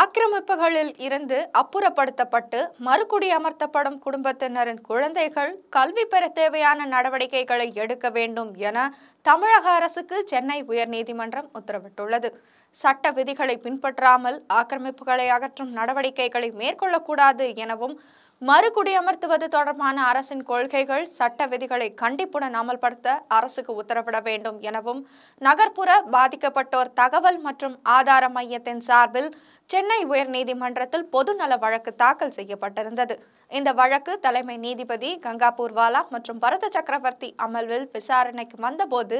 ஆக்கிரமிப்புகளில் இருந்து அப்புறப்படுத்தப்பட்டு அமர்த்தப்படும் குடும்பத்தினரின் குழந்தைகள் கல்வி பெற தேவையான நடவடிக்கைகளை எடுக்க வேண்டும் என தமிழக அரசுக்கு சென்னை உயர்நீதிமன்றம் உத்தரவிட்டுள்ளது சட்ட விதிகளை பின்பற்றாமல் ஆக்கிரமிப்புகளை அகற்றும் நடவடிக்கைகளை மேற்கொள்ளக்கூடாது எனவும் மறுகுடியமர்த்துவது தொடர்பான அரசின் கொள்கைகள் சட்ட விதிகளை கண்டிப்புடன் அமல்படுத்த அரசுக்கு உத்தரவிட வேண்டும் எனவும் நகர்ப்புற பாதிக்கப்பட்டோர் தகவல் மற்றும் ஆதார மையத்தின் சார்பில் சென்னை உயர்நீதிமன்றத்தில் பொதுநல வழக்கு தாக்கல் செய்யப்பட்டிருந்தது இந்த வழக்கு தலைமை நீதிபதி கங்காபூர் வாலா மற்றும் பரத சக்கரவர்த்தி அமல்வில் விசாரணைக்கு வந்தபோது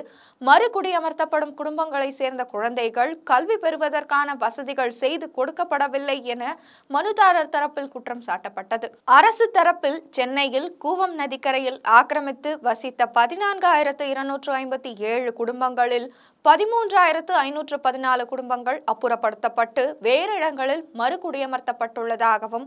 மறுகுடியமர்த்தப்படும் குடும்பங்களை சேர்ந்த குழந்தைகள் கல்வி பெறுவதற்கான வசதிகள் செய்து கொடுக்கப்படவில்லை என மனுதாரர் தரப்பில் குற்றம் சாட்டப்பட்டது அரசு தரப்பில் சென்னையில் கூவம் நதிக்கரையில் ஆக்கிரமித்து வசித்த பதினான்கு ஆயிரத்து இருநூற்று ஐம்பத்தி ஏழு குடும்பங்களில் பதிமூன்றாயிரத்து ஐநூற்று பதினாலு குடும்பங்கள் அப்புறப்படுத்தப்பட்டு வேறு இடங்களில் மறுகுடியமர்த்தப்பட்டுள்ளதாகவும்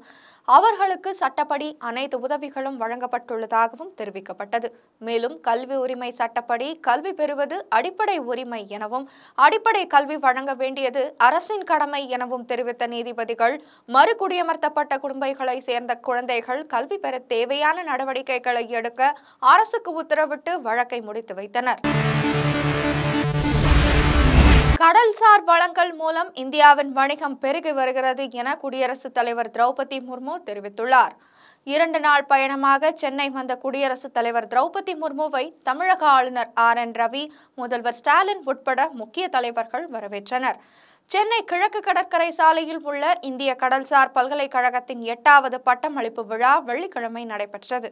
அவர்களுக்கு சட்டப்படி அனைத்து உதவிகளும் வழங்கப்பட்டுள்ளதாகவும் தெரிவிக்கப்பட்டது மேலும் கல்வி உரிமை சட்டப்படி கல்வி பெறுவது அடிப்படை உரிமை எனவும் அடிப்படை கல்வி வழங்க வேண்டியது அரசின் கடமை எனவும் தெரிவித்த நீதிபதிகள் மறுகுடியமர்த்தப்பட்ட குடும்பங்களை சேர்ந்த குழந்தைகள் கல்வி பெற தேவையான நடவடிக்கைகளை எடுக்க அரசுக்கு உத்தரவிட்டு வழக்கை முடித்து வைத்தனர் கடல்சார் வளங்கள் மூலம் இந்தியாவின் வணிகம் பெருகி வருகிறது என குடியரசுத் தலைவர் திரௌபதி முர்மு தெரிவித்துள்ளார் இரண்டு நாள் பயணமாக சென்னை வந்த குடியரசுத் தலைவர் திரௌபதி முர்முவை தமிழக ஆளுநர் ஆர் என் ரவி முதல்வர் ஸ்டாலின் உட்பட முக்கிய தலைவர்கள் வரவேற்றனர் சென்னை கிழக்கு கடற்கரை சாலையில் உள்ள இந்திய கடல்சார் பல்கலைக்கழகத்தின் எட்டாவது பட்டமளிப்பு விழா வெள்ளிக்கிழமை நடைபெற்றது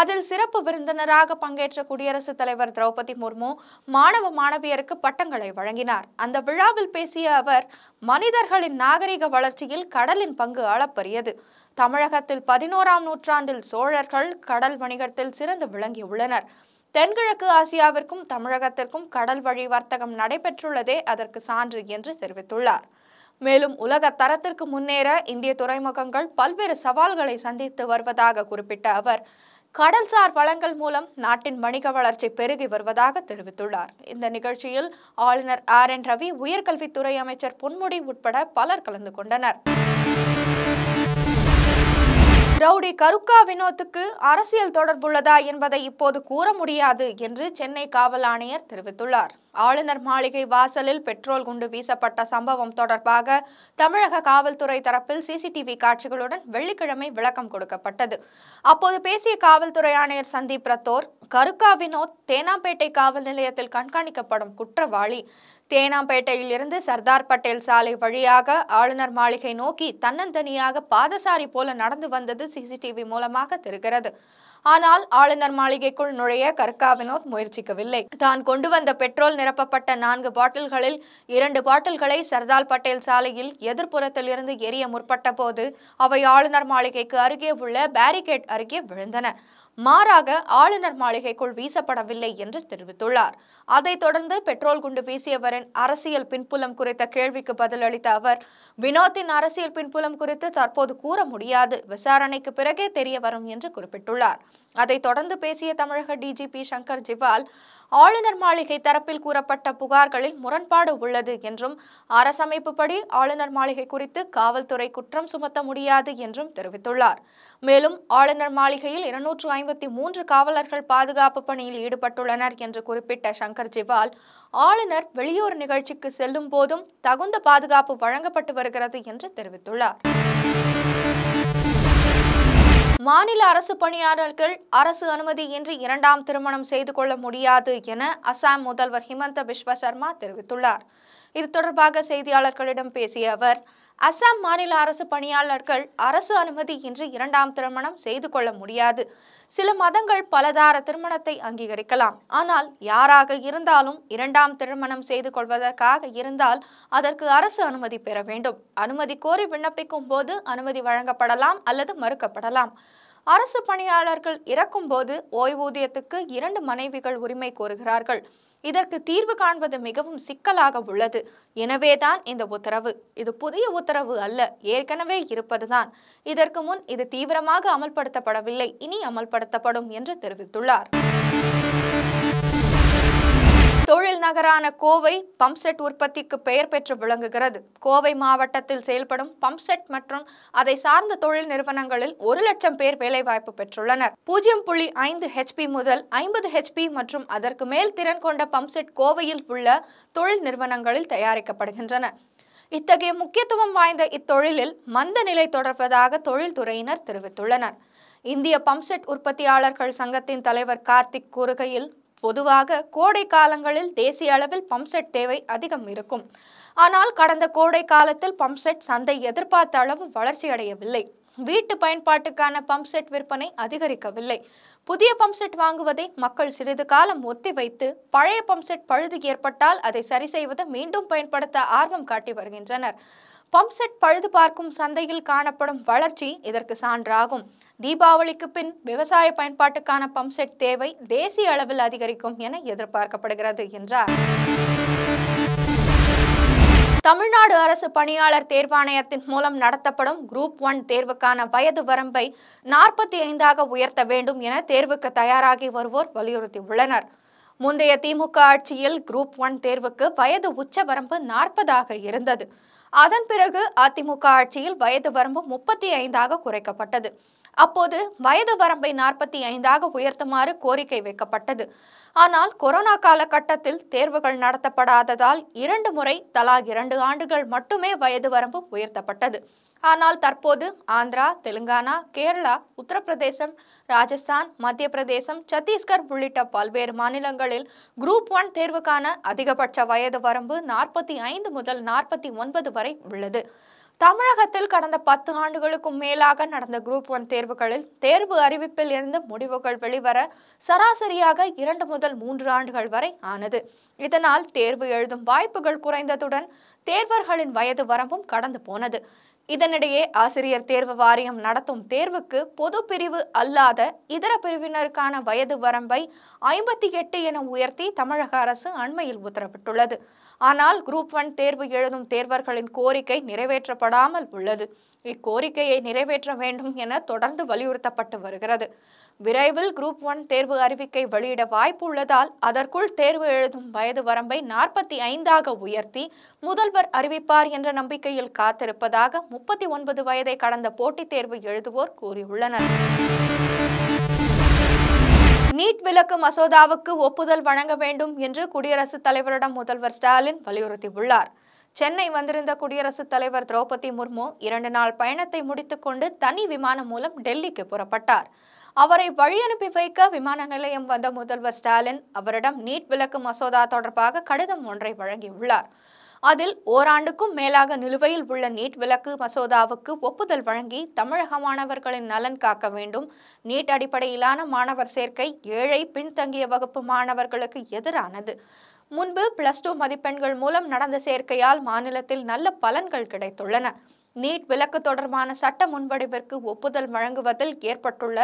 அதில் சிறப்பு விருந்தினராக பங்கேற்ற குடியரசுத் தலைவர் திரௌபதி முர்மு மாணவ மாணவியருக்கு பட்டங்களை வழங்கினார் அந்த விழாவில் பேசிய அவர் மனிதர்களின் நாகரிக வளர்ச்சியில் கடலின் பங்கு அளப்பரியது தமிழகத்தில் பதினோராம் நூற்றாண்டில் சோழர்கள் கடல் வணிகத்தில் சிறந்து விளங்கியுள்ளனர் தென்கிழக்கு ஆசியாவிற்கும் தமிழகத்திற்கும் கடல் வழி வர்த்தகம் நடைபெற்றுள்ளதே அதற்கு சான்று என்று தெரிவித்துள்ளார் மேலும் உலக தரத்திற்கு முன்னேற இந்திய துறைமுகங்கள் பல்வேறு சவால்களை சந்தித்து வருவதாக குறிப்பிட்ட அவர் கடல்சார் வளங்கள் மூலம் நாட்டின் வணிக வளர்ச்சி பெருகி வருவதாக தெரிவித்துள்ளார் இந்த நிகழ்ச்சியில் ஆளுநர் ஆர் என் ரவி உயர்கல்வித்துறை அமைச்சர் பொன்முடி உட்பட பலர் கலந்து கொண்டனர் ரவுடி கருக்கா வினோத்துக்கு அரசியல் தொடர்புள்ளதா என்பதை இப்போது கூற முடியாது என்று சென்னை காவல் ஆணையர் தெரிவித்துள்ளார் ஆளுநர் மாளிகை வாசலில் பெட்ரோல் குண்டு வீசப்பட்ட சம்பவம் தொடர்பாக தமிழக காவல்துறை தரப்பில் சிசிடிவி காட்சிகளுடன் வெள்ளிக்கிழமை விளக்கம் கொடுக்கப்பட்டது அப்போது பேசிய காவல்துறை ஆணையர் சந்தீப் ரத்தோர் கருக்கா வினோத் தேனாம்பேட்டை காவல் நிலையத்தில் கண்காணிக்கப்படும் குற்றவாளி தேனாம்பேட்டையில் இருந்து சர்தார் பட்டேல் சாலை வழியாக ஆளுநர் மாளிகை நோக்கி தன்னந்தனியாக பாதசாரி போல நடந்து வந்தது சிசிடிவி மூலமாக தெரிகிறது ஆனால் ஆளுநர் மாளிகைக்குள் நுழைய கர்கா வினோத் முயற்சிக்கவில்லை தான் கொண்டு வந்த பெட்ரோல் நிரப்பப்பட்ட நான்கு பாட்டில்களில் இரண்டு பாட்டில்களை சர்தார் பட்டேல் சாலையில் எதிர்ப்புறத்தில் இருந்து எரிய முற்பட்ட போது அவை ஆளுநர் மாளிகைக்கு அருகே உள்ள பேரிகேட் அருகே விழுந்தன மாறாக ஆளுநர் மாளிகைக்குள் வீசப்படவில்லை என்று தெரிவித்துள்ளார் அதைத் தொடர்ந்து பெட்ரோல் குண்டு வீசியவரின் அரசியல் பின்புலம் குறித்த கேள்விக்கு பதிலளித்த அவர் வினோத்தின் அரசியல் பின்புலம் குறித்து தற்போது கூற முடியாது விசாரணைக்கு பிறகே தெரிய வரும் என்று குறிப்பிட்டுள்ளார் அதைத் தொடர்ந்து பேசிய தமிழக டிஜிபி சங்கர் ஜிவால் ஆளுநர் மாளிகை தரப்பில் கூறப்பட்ட புகார்களில் முரண்பாடு உள்ளது என்றும் அரசமைப்புப்படி ஆளுநர் மாளிகை குறித்து காவல்துறை குற்றம் சுமத்த முடியாது என்றும் தெரிவித்துள்ளார் மேலும் ஆளுநர் மாளிகையில் இருநூற்று ஐம்பத்தி மூன்று காவலர்கள் பாதுகாப்பு பணியில் ஈடுபட்டுள்ளனர் என்று குறிப்பிட்ட சங்கர் சங்கர் ஜிவால் ஆளுநர் வெளியூர் நிகழ்ச்சிக்கு செல்லும் போதும் தகுந்த பாதுகாப்பு வழங்கப்பட்டு வருகிறது என்று தெரிவித்துள்ளார் மாநில அரசு பணியாளர்கள் அரசு அனுமதியின்றி இரண்டாம் திருமணம் செய்து கொள்ள முடியாது என அசாம் முதல்வர் ஹிமந்த பிஸ்வ சர்மா தெரிவித்துள்ளார் இது தொடர்பாக செய்தியாளர்களிடம் பேசிய அவர் அசாம் மாநில அரசு பணியாளர்கள் அரசு அனுமதி இன்று இரண்டாம் திருமணம் செய்து கொள்ள முடியாது சில மதங்கள் பலதார திருமணத்தை அங்கீகரிக்கலாம் ஆனால் யாராக இருந்தாலும் இரண்டாம் திருமணம் செய்து கொள்வதற்காக இருந்தால் அதற்கு அரசு அனுமதி பெற வேண்டும் அனுமதி கோரி விண்ணப்பிக்கும் போது அனுமதி வழங்கப்படலாம் அல்லது மறுக்கப்படலாம் அரசு பணியாளர்கள் இறக்கும்போது ஓய்வூதியத்துக்கு இரண்டு மனைவிகள் உரிமை கோருகிறார்கள் இதற்கு தீர்வு காண்பது மிகவும் சிக்கலாக உள்ளது எனவேதான் இந்த உத்தரவு இது புதிய உத்தரவு அல்ல ஏற்கனவே இருப்பதுதான் இதற்கு முன் இது தீவிரமாக அமல்படுத்தப்படவில்லை இனி அமல்படுத்தப்படும் என்று தெரிவித்துள்ளார் தொழில் நகரான கோவை பம்ப்செட் உற்பத்திக்கு பெயர் பெற்று விளங்குகிறது கோவை மாவட்டத்தில் செயல்படும் பம்ப்செட் மற்றும் அதை சார்ந்த தொழில் நிறுவனங்களில் ஒரு லட்சம் பேர் வேலைவாய்ப்பு பெற்றுள்ளனர் பூஜ்ஜியம் புள்ளி ஐந்து ஹெச்பி முதல் ஐம்பது ஹெச்பி மற்றும் அதற்கு மேல் திறன் கொண்ட பம்ப்செட் கோவையில் உள்ள தொழில் நிறுவனங்களில் தயாரிக்கப்படுகின்றன இத்தகைய முக்கியத்துவம் வாய்ந்த இத்தொழிலில் மந்த நிலை தொடர்வதாக தொழில்துறையினர் தெரிவித்துள்ளனர் இந்திய பம்ப்செட் உற்பத்தியாளர்கள் சங்கத்தின் தலைவர் கார்த்திக் கூறுகையில் பொதுவாக கோடை காலங்களில் தேசிய அளவில் பம்ப்செட் தேவை அதிகம் இருக்கும் ஆனால் கடந்த கோடை காலத்தில் பம்ப்செட் சந்தை எதிர்பார்த்த அளவு வளர்ச்சியடையவில்லை வீட்டு பயன்பாட்டுக்கான பம்ப் செட் விற்பனை அதிகரிக்கவில்லை புதிய பம்ப் செட் வாங்குவதை மக்கள் சிறிது காலம் ஒத்திவைத்து பழைய பம்ப் செட் பழுது ஏற்பட்டால் அதை சரி செய்வது மீண்டும் பயன்படுத்த ஆர்வம் காட்டி வருகின்றனர் பம்ப் செட் பழுது பார்க்கும் சந்தையில் காணப்படும் வளர்ச்சி இதற்கு சான்றாகும் தீபாவளிக்கு பின் விவசாய பயன்பாட்டுக்கான பம்ப் செட் தேவை தேசிய அளவில் அதிகரிக்கும் என எதிர்பார்க்கப்படுகிறது என்றார் தமிழ்நாடு அரசு பணியாளர் தேர்வாணையத்தின் மூலம் நடத்தப்படும் குரூப் ஒன் தேர்வுக்கான வயது வரம்பை நாற்பத்தி ஐந்தாக உயர்த்த வேண்டும் என தேர்வுக்கு தயாராகி வருவோர் வலியுறுத்தியுள்ளனர் முந்தைய திமுக ஆட்சியில் குரூப் ஒன் தேர்வுக்கு வயது உச்சவரம்பு நாற்பதாக இருந்தது அதன் பிறகு அதிமுக ஆட்சியில் வயது வரம்பு முப்பத்தி ஐந்தாக குறைக்கப்பட்டது அப்போது வயது வரம்பை நாற்பத்தி ஐந்தாக உயர்த்துமாறு கோரிக்கை வைக்கப்பட்டது ஆனால் கொரோனா காலகட்டத்தில் தேர்வுகள் நடத்தப்படாததால் இரண்டு முறை தலா இரண்டு ஆண்டுகள் மட்டுமே வயது வரம்பு உயர்த்தப்பட்டது ஆனால் தற்போது ஆந்திரா தெலுங்கானா கேரளா உத்தரப்பிரதேசம் ராஜஸ்தான் மத்திய பிரதேசம் சத்தீஸ்கர் உள்ளிட்ட பல்வேறு மாநிலங்களில் குரூப் ஒன் தேர்வுக்கான அதிகபட்ச வயது வரம்பு நாற்பத்தி ஐந்து முதல் நாற்பத்தி ஒன்பது வரை உள்ளது தமிழகத்தில் கடந்த பத்து ஆண்டுகளுக்கும் மேலாக நடந்த குரூப் ஒன் தேர்வுகளில் தேர்வு அறிவிப்பில் இருந்து முடிவுகள் வெளிவர சராசரியாக இரண்டு முதல் மூன்று ஆண்டுகள் வரை ஆனது இதனால் தேர்வு எழுதும் வாய்ப்புகள் குறைந்ததுடன் தேர்வர்களின் வயது வரம்பும் கடந்து போனது இதனிடையே ஆசிரியர் தேர்வு வாரியம் நடத்தும் தேர்வுக்கு பொது பிரிவு அல்லாத இதர பிரிவினருக்கான வயது வரம்பை ஐம்பத்தி எட்டு என உயர்த்தி தமிழக அரசு அண்மையில் உத்தரவிட்டுள்ளது ஆனால் குரூப் ஒன் தேர்வு எழுதும் தேர்வர்களின் கோரிக்கை நிறைவேற்றப்படாமல் உள்ளது இக்கோரிக்கையை நிறைவேற்ற வேண்டும் என தொடர்ந்து வலியுறுத்தப்பட்டு வருகிறது விரைவில் குரூப் ஒன் தேர்வு அறிவிக்கை வெளியிட வாய்ப்பு உள்ளதால் அதற்குள் தேர்வு எழுதும் வயது வரம்பை நாற்பத்தி ஐந்தாக உயர்த்தி முதல்வர் அறிவிப்பார் என்ற நம்பிக்கையில் காத்திருப்பதாக முப்பத்தி ஒன்பது வயதை கடந்த போட்டித் தேர்வு எழுதுவோர் கூறியுள்ளனர் நீட் விலக்கு மசோதாவுக்கு ஒப்புதல் வழங்க வேண்டும் என்று குடியரசுத் தலைவரிடம் முதல்வர் ஸ்டாலின் வலியுறுத்தியுள்ளார் சென்னை வந்திருந்த குடியரசுத் தலைவர் திரௌபதி முர்மு இரண்டு நாள் பயணத்தை முடித்துக்கொண்டு தனி விமானம் மூலம் டெல்லிக்கு புறப்பட்டார் அவரை வழியனுப்பி வைக்க விமான நிலையம் வந்த முதல்வர் ஸ்டாலின் அவரிடம் நீட் விலக்கு மசோதா தொடர்பாக கடிதம் ஒன்றை வழங்கியுள்ளார் அதில் ஓராண்டுக்கும் மேலாக நிலுவையில் உள்ள நீட் விலக்கு மசோதாவுக்கு ஒப்புதல் வழங்கி தமிழக மாணவர்களின் நலன் காக்க வேண்டும் நீட் அடிப்படையிலான மாணவர் சேர்க்கை ஏழை பின்தங்கிய வகுப்பு மாணவர்களுக்கு எதிரானது முன்பு பிளஸ் டூ மதிப்பெண்கள் மூலம் நடந்த சேர்க்கையால் மாநிலத்தில் நல்ல பலன்கள் கிடைத்துள்ளன நீட் விலக்கு தொடர்பான சட்ட முன்வடிவிற்கு ஒப்புதல் வழங்குவதில் ஏற்பட்டுள்ள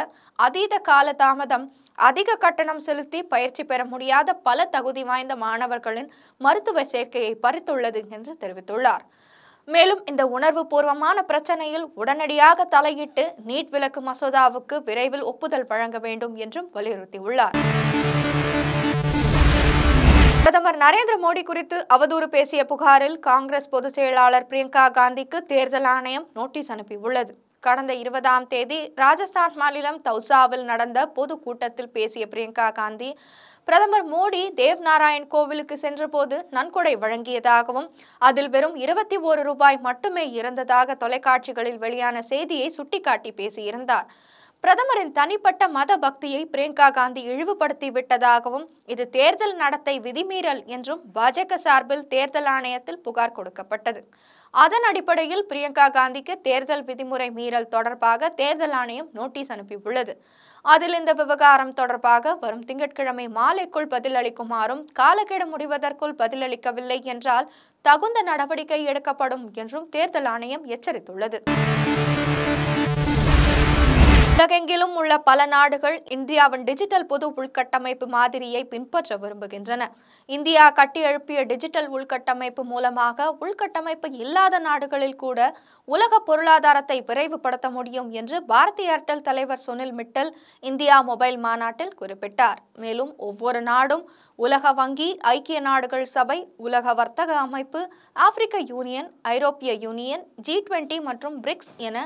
அதீத கால தாமதம் அதிக கட்டணம் செலுத்தி பயிற்சி பெற முடியாத பல தகுதி வாய்ந்த மாணவர்களின் மருத்துவ சேர்க்கையை பறித்துள்ளது என்று தெரிவித்துள்ளார் மேலும் இந்த உணர்வு பூர்வமான பிரச்சனையில் உடனடியாக தலையிட்டு நீட் விலக்கு மசோதாவுக்கு விரைவில் ஒப்புதல் வழங்க வேண்டும் என்றும் வலியுறுத்தியுள்ளார் பிரதமர் நரேந்திர மோடி குறித்து அவதூறு பேசிய புகாரில் காங்கிரஸ் பொதுச் செயலாளர் பிரியங்கா காந்திக்கு தேர்தல் ஆணையம் நோட்டீஸ் அனுப்பியுள்ளது கடந்த இருபதாம் தேதி ராஜஸ்தான் மாநிலம் தௌசாவில் நடந்த பொது கூட்டத்தில் பேசிய பிரியங்கா காந்தி பிரதமர் மோடி தேவ் நாராயண் கோவிலுக்கு சென்றபோது நன்கொடை வழங்கியதாகவும் அதில் வெறும் இருபத்தி ஓரு ரூபாய் மட்டுமே இருந்ததாக தொலைக்காட்சிகளில் வெளியான செய்தியை சுட்டிக்காட்டி பேசியிருந்தார் பிரதமரின் தனிப்பட்ட மத பக்தியை பிரியங்கா காந்தி இழிவுபடுத்தி விட்டதாகவும் இது தேர்தல் நடத்தை விதிமீறல் என்றும் பாஜக சார்பில் தேர்தல் ஆணையத்தில் புகார் கொடுக்கப்பட்டது அதன் அடிப்படையில் பிரியங்கா காந்திக்கு தேர்தல் விதிமுறை மீறல் தொடர்பாக தேர்தல் ஆணையம் நோட்டீஸ் அனுப்பியுள்ளது அதில் இந்த விவகாரம் தொடர்பாக வரும் திங்கட்கிழமை மாலைக்குள் பதிலளிக்குமாறும் காலக்கெடு முடிவதற்குள் பதிலளிக்கவில்லை என்றால் தகுந்த நடவடிக்கை எடுக்கப்படும் என்றும் தேர்தல் ஆணையம் எச்சரித்துள்ளது உலகெங்கிலும் உள்ள பல நாடுகள் இந்தியாவின் டிஜிட்டல் பொது உள்கட்டமைப்பு மாதிரியை பின்பற்ற விரும்புகின்றன இந்தியா கட்டியெழுப்பிய டிஜிட்டல் உள்கட்டமைப்பு மூலமாக உள்கட்டமைப்பு இல்லாத நாடுகளில் கூட உலக பொருளாதாரத்தை விரைவுபடுத்த முடியும் என்று பாரதிய ஏர்டெல் தலைவர் சுனில் மிட்டல் இந்தியா மொபைல் மாநாட்டில் குறிப்பிட்டார் மேலும் ஒவ்வொரு நாடும் உலக வங்கி ஐக்கிய நாடுகள் சபை உலக வர்த்தக அமைப்பு ஆப்பிரிக்க யூனியன் ஐரோப்பிய யூனியன் ஜி டுவெண்டி மற்றும் பிரிக்ஸ் என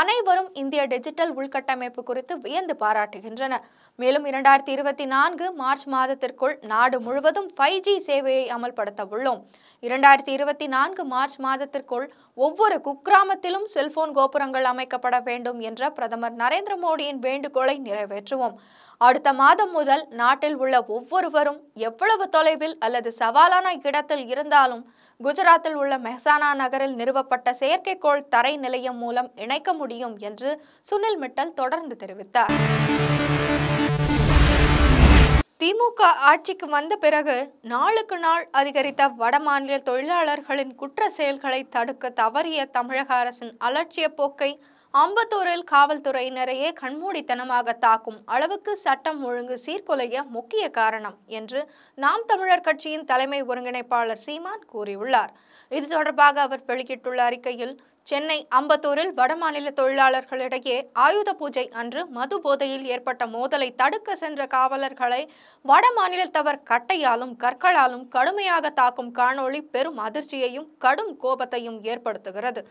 அனைவரும் இந்திய டிஜிட்டல் உள்கட்டமைப்பு குறித்து வியந்து பாராட்டுகின்றனர் மேலும் இரண்டாயிரத்தி இருபத்தி நான்கு மார்ச் மாதத்திற்குள் நாடு முழுவதும் ஃபைவ் ஜி சேவையை அமல்படுத்த உள்ளோம் இரண்டாயிரத்தி இருபத்தி நான்கு மார்ச் மாதத்திற்குள் ஒவ்வொரு குக்கிராமத்திலும் செல்போன் கோபுரங்கள் அமைக்கப்பட வேண்டும் என்ற பிரதமர் நரேந்திர மோடியின் வேண்டுகோளை நிறைவேற்றுவோம் அடுத்த மாதம் முதல் நாட்டில் உள்ள ஒவ்வொருவரும் எவ்வளவு தொலைவில் அல்லது சவாலான இடத்தில் இருந்தாலும் குஜராத்தில் உள்ள மெஹசானா நகரில் நிறுவப்பட்ட செயற்கைக்கோள் தரை நிலையம் மூலம் இணைக்க முடியும் என்று சுனில் மிட்டல் தொடர்ந்து தெரிவித்தார் திமுக ஆட்சிக்கு வந்த பிறகு நாளுக்கு நாள் அதிகரித்த வடமாநில தொழிலாளர்களின் குற்ற செயல்களை தடுக்க தவறிய தமிழக அரசின் அலட்சிய போக்கை அம்பத்தூரில் காவல்துறையினரையே கண்மூடித்தனமாக தாக்கும் அளவுக்கு சட்டம் ஒழுங்கு சீர்குலைய முக்கிய காரணம் என்று நாம் தமிழர் கட்சியின் தலைமை ஒருங்கிணைப்பாளர் சீமான் கூறியுள்ளார் இது தொடர்பாக அவர் வெளியிட்டுள்ள அறிக்கையில் சென்னை அம்பத்தூரில் வடமாநில தொழிலாளர்களிடையே ஆயுத பூஜை அன்று மது போதையில் ஏற்பட்ட மோதலை தடுக்க சென்ற காவலர்களை வடமாநிலத்தவர் கட்டையாலும் கற்களாலும் கடுமையாக தாக்கும் காணொளி பெரும் அதிர்ச்சியையும் கடும் கோபத்தையும் ஏற்படுத்துகிறது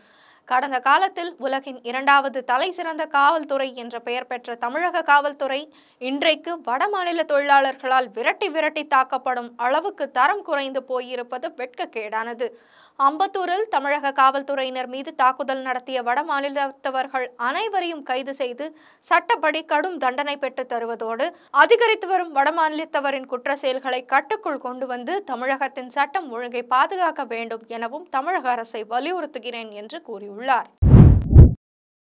கடந்த காலத்தில் உலகின் இரண்டாவது தலை சிறந்த காவல்துறை என்ற பெயர் பெற்ற தமிழக காவல்துறை இன்றைக்கு வடமாநில தொழிலாளர்களால் விரட்டி விரட்டி தாக்கப்படும் அளவுக்கு தரம் குறைந்து போயிருப்பது வெட்கக்கேடானது அம்பத்தூரில் தமிழக காவல்துறையினர் மீது தாக்குதல் நடத்திய வடமாநிலத்தவர்கள் அனைவரையும் கைது செய்து சட்டப்படி கடும் தண்டனை பெற்று தருவதோடு அதிகரித்து வரும் வடமாநிலத்தவரின் குற்ற செயல்களை கட்டுக்குள் கொண்டு வந்து தமிழகத்தின் சட்டம் ஒழுங்கை பாதுகாக்க வேண்டும் எனவும் தமிழக அரசை வலியுறுத்துகிறேன் என்று கூறியுள்ளார்